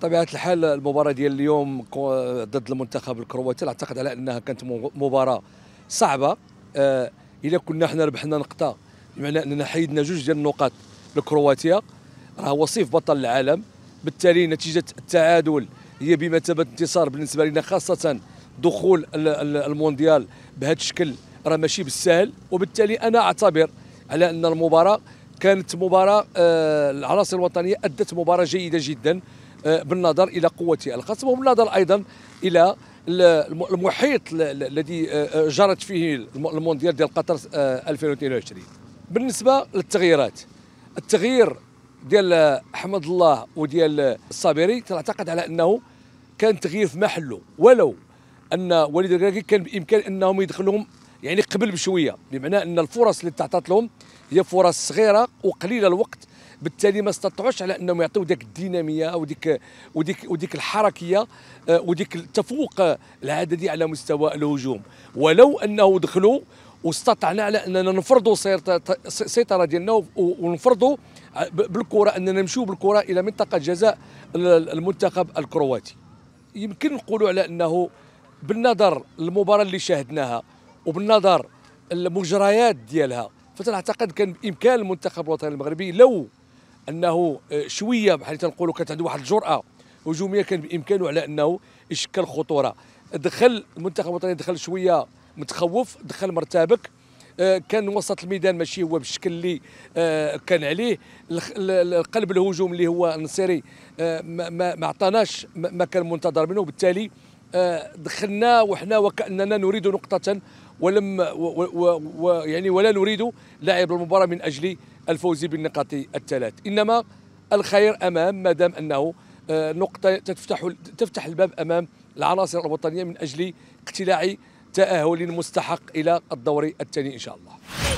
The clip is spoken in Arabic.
طبيعة الحال المباراة ديال اليوم ضد المنتخب الكرواتي اعتقد على انها كانت مباراة صعبة آه كنا حنا ربحنا نقطة بمعنى اننا حيدنا جوج ديال النقاط لكرواتيا راه وصيف بطل العالم بالتالي نتيجة التعادل هي بمثابة انتصار بالنسبة لنا خاصة دخول المونديال بهذا الشكل راه ماشي بالسهل وبالتالي انا اعتبر على ان المباراه كانت مباراه آه، العناصر الوطنيه ادت مباراه جيده جدا آه، بالنظر الى قوتها الخصم وبالنظر ايضا الى المحيط الذي آه، جرت فيه المونديال ديال قطر 2022 بالنسبه للتغييرات التغيير ديال احمد الله وديال الصابري تعتقد على انه كان تغيير في محله ولو ان وليد الكراكي كان بامكان انهم يدخلهم يعني قبل بشويه بمعنى ان الفرص اللي تعطات لهم هي فرص صغيره وقليله الوقت بالتالي ما استطاعوش على انهم يعطيو ديك الديناميه وديك وديك وديك الحركيه آه، وديك التفوق العددي على مستوى الهجوم ولو انه دخلوا واستطعنا على اننا نفرضوا السيطره ديالنا ونفرضوا بالكره اننا نمشيو بالكره الى منطقه جزاء المنتخب الكرواتي يمكن نقولوا على انه بالنظر للمباراه اللي شاهدناها وبالنظر المجريات ديالها فتنعتقد كان بامكان المنتخب الوطني المغربي لو انه آه، شويه بحال تنقولوا كانت عنده واحد الجراه هجوميه كان بامكانه على انه يشكل خطوره دخل المنتخب الوطني دخل شويه متخوف دخل مرتبك آه، كان وسط الميدان ماشي هو بالشكل اللي آه، كان عليه القلب الهجوم اللي هو النصيري ما عطاناش ما كان منتظر منه وبالتالي دخلنا وحنا وكاننا نريد نقطه ولم ويعني ولا نريد لعب المباراه من اجل الفوز بالنقاط الثلاث انما الخير امام ما دام انه آه، نقطه تفتح تفتح الباب امام العناصر الوطنيه من اجل اقتلاع تاهل مستحق الى الدور الثاني ان شاء الله